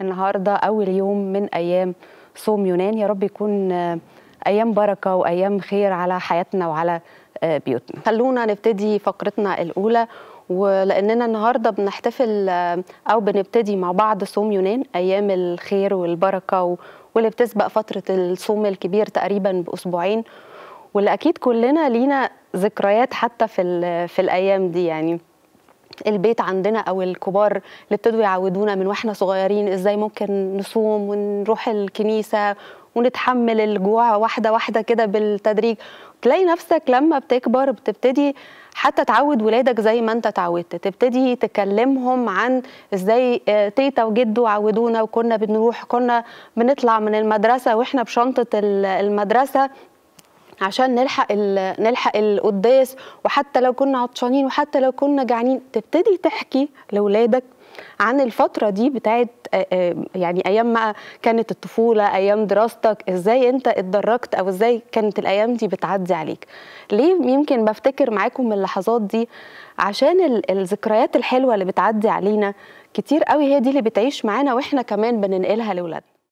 النهارده اول يوم من ايام صوم يونان يا رب يكون آه، ايام بركه وايام خير على حياتنا وعلى آه، بيوتنا خلونا نبتدي فقرتنا الاولى ولاننا النهارده بنحتفل آه، او بنبتدي مع بعض صوم يونان ايام الخير والبركه واللي بتسبق فتره الصوم الكبير تقريبا باسبوعين واللي اكيد كلنا لينا ذكريات حتى في في الايام دي يعني البيت عندنا او الكبار اللي ابتدوا يعودونا من واحنا صغيرين ازاي ممكن نصوم ونروح الكنيسه ونتحمل الجوع واحده واحده كده بالتدريج تلاقي نفسك لما بتكبر بتبتدي حتى تعود ولادك زي ما انت تعودت تبتدي تكلمهم عن ازاي آه، تيتا وجدو عودونا وكنا بنروح كنا بنطلع من المدرسه واحنا بشنطه المدرسه عشان نلحق ال... نلحق القداس وحتى لو كنا عطشانين وحتى لو كنا جعانين تبتدي تحكي لاولادك عن الفتره دي بتاعت يعني ايام ما كانت الطفوله ايام دراستك ازاي انت اتدرجت او ازاي كانت الايام دي بتعدي عليك ليه يمكن بفتكر معاكم اللحظات دي عشان الذكريات الحلوه اللي بتعدي علينا كتير قوي هي دي اللي بتعيش معانا واحنا كمان بننقلها لاولادنا